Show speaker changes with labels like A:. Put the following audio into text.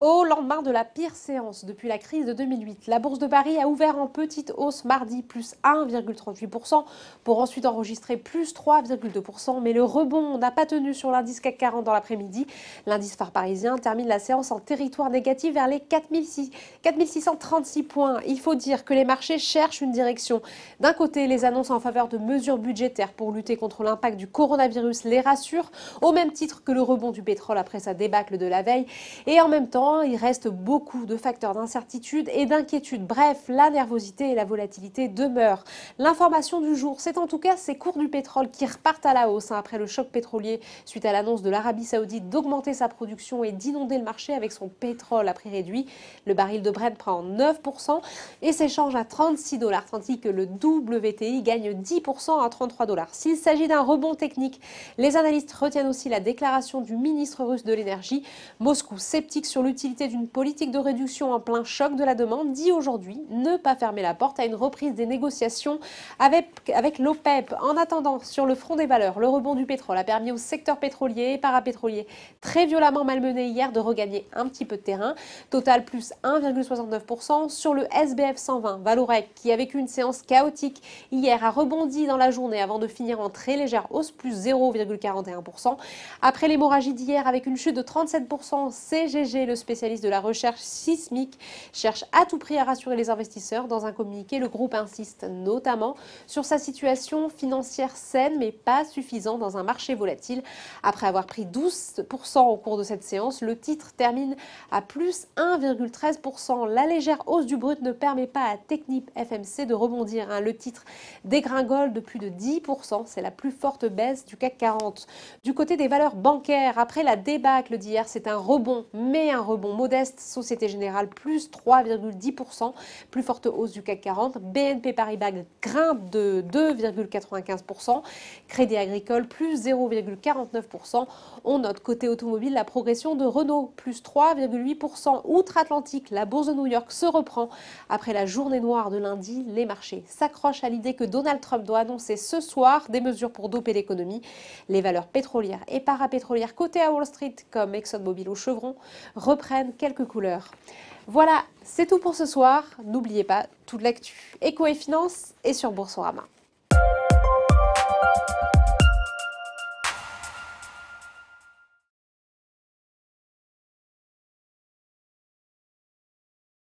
A: Au lendemain de la pire séance depuis la crise de 2008, la Bourse de Paris a ouvert en petite hausse mardi, plus 1,38%, pour ensuite enregistrer plus 3,2%, mais le rebond n'a pas tenu sur l'indice CAC 40 dans l'après-midi. L'indice phare parisien termine la séance en territoire négatif vers les 4636 points. Il faut dire que les marchés cherchent une direction. D'un côté, les annonces en faveur de mesures budgétaires pour lutter contre l'impact du coronavirus les rassurent, au même titre que le rebond du pétrole après sa débâcle de la veille, et en même temps, il reste beaucoup de facteurs d'incertitude et d'inquiétude. Bref, la nervosité et la volatilité demeurent. L'information du jour, c'est en tout cas ces cours du pétrole qui repartent à la hausse hein, après le choc pétrolier suite à l'annonce de l'Arabie saoudite d'augmenter sa production et d'inonder le marché avec son pétrole à prix réduit. Le baril de Brent prend 9% et s'échange à 36 dollars, tandis que le WTI gagne 10% à 33 dollars. S'il s'agit d'un rebond technique, les analystes retiennent aussi la déclaration du ministre russe de l'énergie. Moscou, sceptique sur l'utilisation l'utilité d'une politique de réduction en plein choc de la demande, dit aujourd'hui ne pas fermer la porte à une reprise des négociations avec, avec l'OPEP. En attendant, sur le front des valeurs, le rebond du pétrole a permis au secteur pétrolier et parapétrolier, très violemment malmené hier, de regagner un petit peu de terrain. Total plus 1,69% sur le SBF 120. Valorec, qui a vécu une séance chaotique hier, a rebondi dans la journée avant de finir en très légère hausse, plus 0,41%. Après l'hémorragie d'hier avec une chute de 37%, CGG, le spécialiste de la recherche sismique, cherche à tout prix à rassurer les investisseurs. Dans un communiqué, le groupe insiste notamment sur sa situation financière saine, mais pas suffisante dans un marché volatile. Après avoir pris 12% au cours de cette séance, le titre termine à plus 1,13%. La légère hausse du brut ne permet pas à Technip FMC de rebondir. Hein. Le titre dégringole de plus de 10%. C'est la plus forte baisse du CAC 40. Du côté des valeurs bancaires, après la débâcle d'hier, c'est un rebond, mais un rebond Bon modeste, Société Générale plus 3,10%, plus forte hausse du CAC 40, BNP Paribas grimpe de 2,95%, Crédit Agricole plus 0,49%, on note côté automobile la progression de Renault plus 3,8%, outre-Atlantique, la bourse de New York se reprend après la journée noire de lundi, les marchés s'accrochent à l'idée que Donald Trump doit annoncer ce soir des mesures pour doper l'économie. Les valeurs pétrolières et parapétrolières côté à Wall Street comme ExxonMobil ou Chevron reprennent quelques couleurs. Voilà, c'est tout pour ce soir. N'oubliez pas, toute l'actu éco et finance est sur Boursorama.